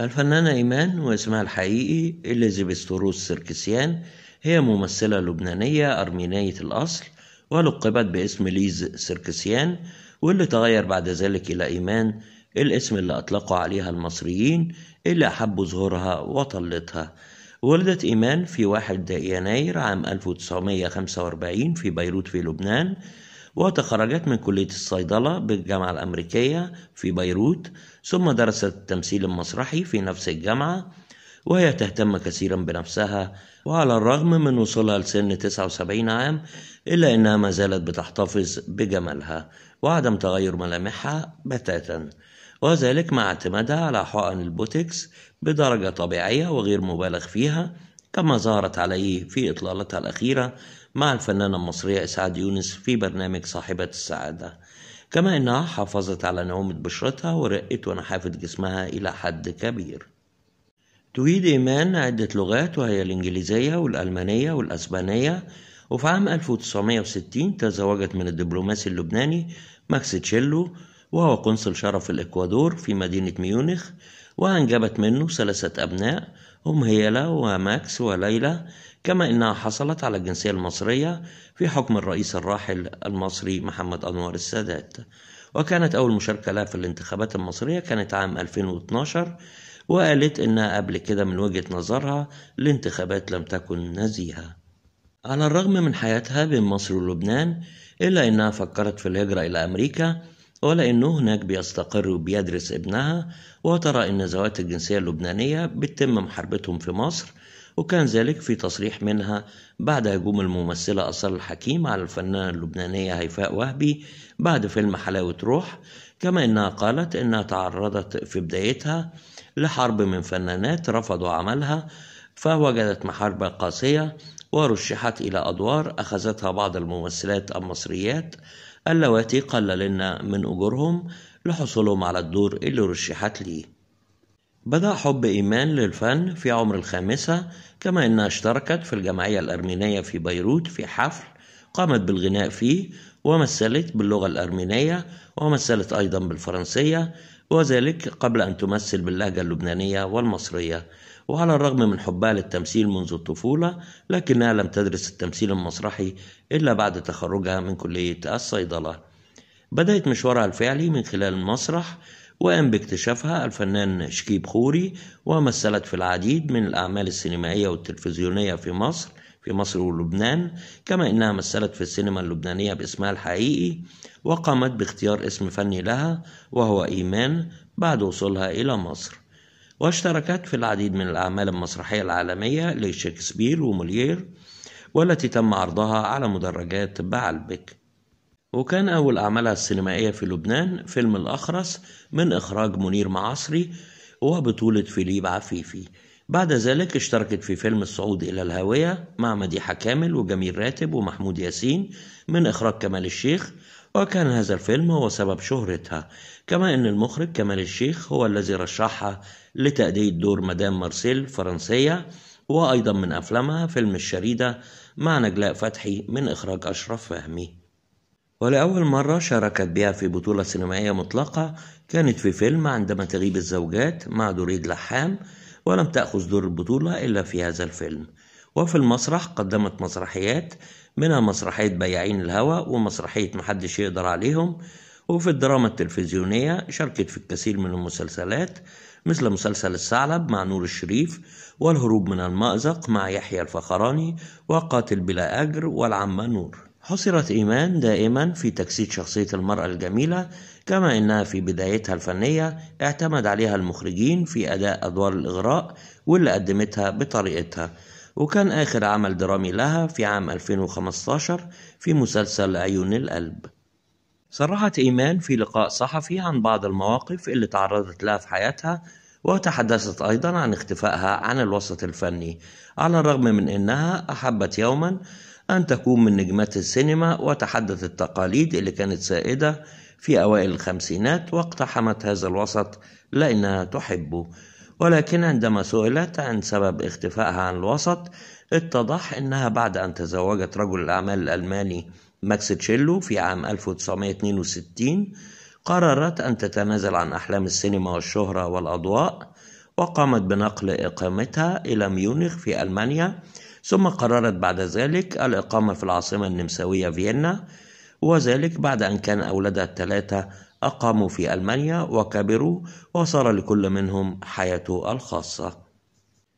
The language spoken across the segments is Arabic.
الفنانة إيمان واسمها الحقيقي إليزابيث سركسيان هي ممثلة لبنانية أرمينية الأصل ولقبت باسم ليز سركسيان واللي تغير بعد ذلك إلى إيمان الاسم اللي أطلقوا عليها المصريين اللي أحبوا ظهورها وطلتها ولدت إيمان في 1 يناير عام 1945 في بيروت في لبنان وتخرجت من كلية الصيدلة بالجامعة الأمريكية في بيروت ثم درست التمثيل المسرحي في نفس الجامعة وهي تهتم كثيرا بنفسها وعلى الرغم من وصولها لسن 79 عام إلا أنها ما زالت بتحتفظ بجمالها وعدم تغير ملامحها بتاتا وذلك مع اعتمادها على حقن البوتكس بدرجة طبيعية وغير مبالغ فيها كما ظهرت عليه في إطلالتها الأخيرة مع الفنانة المصرية إسعاد يونس في برنامج صاحبة السعادة كما إنها حافظت على نعومة بشرتها ورقت ونحافة جسمها إلى حد كبير تهيد إيمان عدة لغات وهي الإنجليزية والألمانية والأسبانية وفي عام 1960 تزوجت من الدبلوماسي اللبناني ماكس تشيلو وهو قنصل شرف الإكوادور في مدينة ميونخ وأنجبت منه ثلاثة أبناء هم هيلا وماكس وليلى كما إنها حصلت على الجنسية المصرية في حكم الرئيس الراحل المصري محمد أنور السادات وكانت أول مشاركة لها في الانتخابات المصرية كانت عام 2012 وقالت إنها قبل كده من وجهة نظرها الانتخابات لم تكن نزيهة على الرغم من حياتها بين مصر ولبنان إلا إنها فكرت في الهجرة إلى أمريكا ولأنه هناك بيستقر وبيدرس ابنها وترى أن ذوات الجنسية اللبنانية بتتم محاربتهم في مصر وكان ذلك في تصريح منها بعد هجوم الممثلة أصل الحكيم على الفنانة اللبنانية هيفاء وهبي بعد فيلم حلاوة روح كما أنها قالت أنها تعرضت في بدايتها لحرب من فنانات رفضوا عملها فوجدت محاربة قاسية ورشحت إلى أدوار أخذتها بعض الممثلات المصريات اللواتي قللن من أجورهم لحصولهم على الدور اللي رشحت ليه بدأ حب إيمان للفن في عمر الخامسة كما أنها اشتركت في الجمعية الأرمينية في بيروت في حفل قامت بالغناء فيه ومثلت باللغة الأرمينية ومثلت أيضا بالفرنسية وذلك قبل أن تمثل باللهجة اللبنانية والمصرية وعلى الرغم من حبها للتمثيل منذ الطفولة لكنها لم تدرس التمثيل المسرحي إلا بعد تخرجها من كلية الصيدلة بدأت مشوارها الفعلي من خلال المسرح وقام باكتشافها الفنان شكيب خوري ومثلت في العديد من الأعمال السينمائية والتلفزيونية في مصر في مصر ولبنان كما أنها مثلت في السينما اللبنانية باسمها الحقيقي وقامت باختيار اسم فني لها وهو إيمان بعد وصولها إلى مصر واشتركت في العديد من الأعمال المسرحية العالمية لشكسبير وموليير والتي تم عرضها على مدرجات بعلبك وكان أول أعمالها السينمائية في لبنان فيلم الأخرس من إخراج منير معصري وبطولة فيليب عفيفي بعد ذلك اشتركت في فيلم الصعود إلى الهاوية مع مديحة كامل وجميل راتب ومحمود ياسين من إخراج كمال الشيخ وكان هذا الفيلم هو سبب شهرتها كما أن المخرج كمال الشيخ هو الذي رشحها لتأدية دور مدام مارسيل فرنسية وأيضا من أفلامها فيلم الشريدة مع نجلاء فتحي من إخراج أشرف فهمي ولأول مرة شاركت بها في بطولة سينمائية مطلقة كانت في فيلم عندما تغيب الزوجات مع دريد لحام ولم تأخذ دور البطولة إلا في هذا الفيلم وفي المسرح قدمت مسرحيات منها مسرحية بياعين الهوى ومسرحية محدش يقدر عليهم وفي الدراما التلفزيونية شاركت في الكثير من المسلسلات مثل مسلسل الثعلب مع نور الشريف والهروب من المأزق مع يحيى الفخراني وقاتل بلا أجر والعمة نور حصرت إيمان دائما في تجسيد شخصية المرأة الجميلة كما إنها في بدايتها الفنية اعتمد عليها المخرجين في أداء أدوار الإغراء واللي قدمتها بطريقتها وكان آخر عمل درامي لها في عام 2015 في مسلسل عيون القلب صرحت إيمان في لقاء صحفي عن بعض المواقف اللي تعرضت لها في حياتها وتحدثت أيضا عن اختفائها عن الوسط الفني على الرغم من أنها أحبت يوما أن تكون من نجمات السينما وتحدث التقاليد اللي كانت سائدة في أوائل الخمسينات واقتحمت هذا الوسط لأنها تحبه ولكن عندما سئلت عن سبب اختفائها عن الوسط اتضح أنها بعد أن تزوجت رجل الأعمال الألماني ماكس تشيلو في عام 1962 قررت أن تتنازل عن أحلام السينما والشهرة والأضواء وقامت بنقل إقامتها إلى ميونخ في ألمانيا ثم قررت بعد ذلك الإقامة في العاصمة النمساوية فيينا وذلك بعد أن كان أولادها الثلاثة أقاموا في ألمانيا وكبروا وصار لكل منهم حياته الخاصة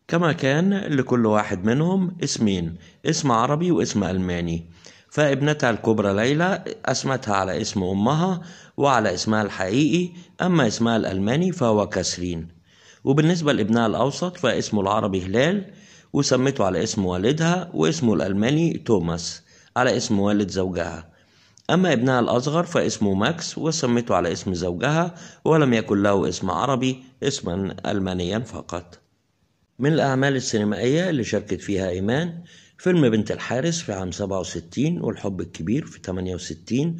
كما كان لكل واحد منهم اسمين اسم عربي واسم ألماني فابنتها الكبرى ليلى أسمتها على اسم أمها وعلى اسمها الحقيقي أما اسمها الألماني فهو كسرين وبالنسبة لابنها الأوسط فاسمه العربي هلال وسمته على اسم والدها واسمه الألماني توماس على اسم والد زوجها أما ابنها الأصغر فاسمه ماكس وسمته على اسم زوجها ولم يكن له اسم عربي اسما ألمانيا فقط من الأعمال السينمائية اللي شاركت فيها إيمان فيلم بنت الحارس في عام 67 والحب الكبير في 68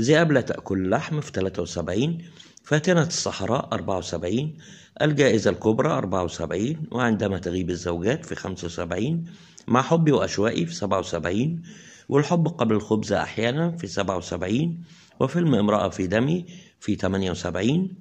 ذئاب لا تأكل اللحم في 73 فاتنة الصحراء 74 الجائزة الكبرى 74 وعندما تغيب الزوجات في 75 مع حبي وأشوائي في 77 والحب قبل الخبز أحيانا في 77 وفيلم امرأة في دمي في 78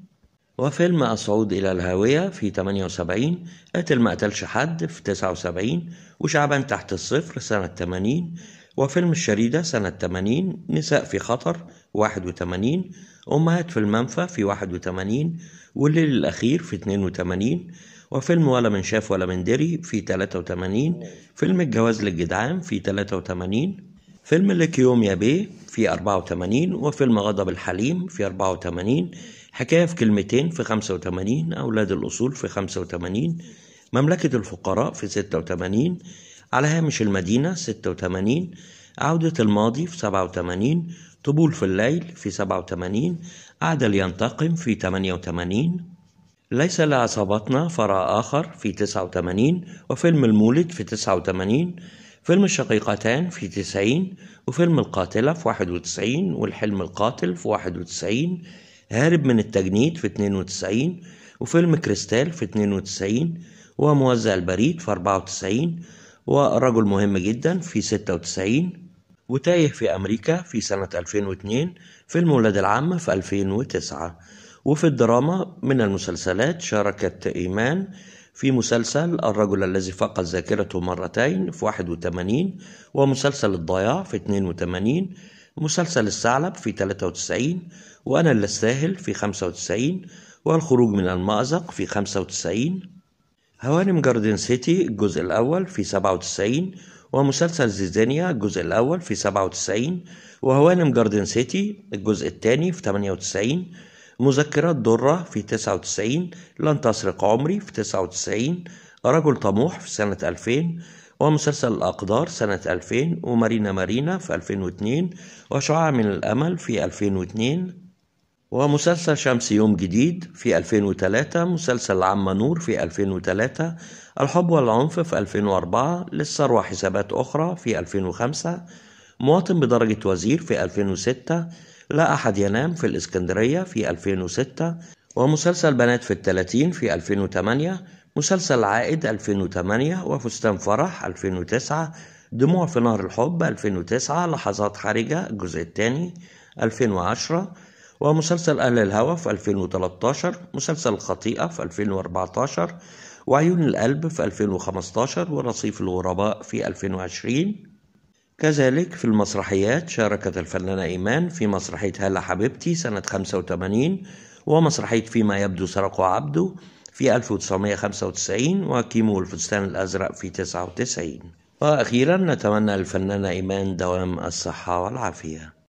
وفيلم أصعود إلى الهاوية في 78 قتل ما قتلش حد في 79 وشعبان تحت الصفر سنة 80 وفيلم الشريدة سنة 80 نساء في خطر 81 أمهات في المنفى في 81 والليل الأخير في 82 وفيلم ولا من شاف ولا من دري في 83 فيلم الجواز للجدعان في 83 فيلم يوم يا بيه في 84 وفيلم غضب الحليم في 84 حكاية في كلمتين في 85 أولاد الأصول في 85 مملكة الفقراء في 86 على هامش المدينة 86 عودة الماضي في 87 طبول في الليل في 87 عدل ينتقم في 88 ليس لعصابتنا فرع آخر في 89 وفيلم المولد في 89 فيلم الشقيقتان في تسعين وفيلم القاتلة في واحد وتسعين والحلم القاتل في واحد وتسعين هارب من التجنيد في اتنين وتسعين وفيلم كريستال في اتنين وتسعين وموزع البريد في أربعة وتسعين ورجل مهم جدا في ستة وتسعين وتايه في أمريكا في سنة ألفين واتنين فيلم ولاد العم في ألفين وتسعة وفي الدراما من المسلسلات شاركت إيمان في مسلسل الرجل الذي فقد ذاكرته مرتين في 81 ومسلسل الضياع في 82 مسلسل الثعلب في 93 وأنا اللي أستاهل في 95 والخروج من المأزق في 95 هوانم جاردن سيتي الجزء الأول في 97 ومسلسل زيزانيا الجزء الأول في 97 وهوانم جاردن سيتي الجزء الثاني في 98 مذكرات درة في تسعة وتسعين لن تسرق عمري في تسعة وتسعين رجل طموح في سنة ألفين ومسلسل الأقدار سنة 2000 ومارينا مارينا في 2002 وشعاع من الأمل في 2002 ومسلسل شمس يوم جديد في 2003 مسلسل العم نور في 2003 الحب والعنف في 2004 للثروة حسابات أخرى في 2005 مواطن بدرجة وزير في 2006 لا أحد ينام في الإسكندرية في 2006 ومسلسل بنات في الثلاثين في 2008 مسلسل عائد 2008 وفستان فرح 2009 دموع في نهر الحب 2009 لحظات حرجة الجزء الثاني 2010 ومسلسل أهل الهوى في 2013 مسلسل الخطيئة في 2014 وعيون القلب في 2015 ورصيف الغرباء في 2020 كذلك في المسرحيات شاركت الفنانة إيمان في مسرحية هلا حبيبتي سنة 85 ومسرحية فيما يبدو سرق عبده في 1995 وكيمو الفستان الأزرق في 99 وأخيرا نتمنى الفنانة إيمان دوام الصحة والعافية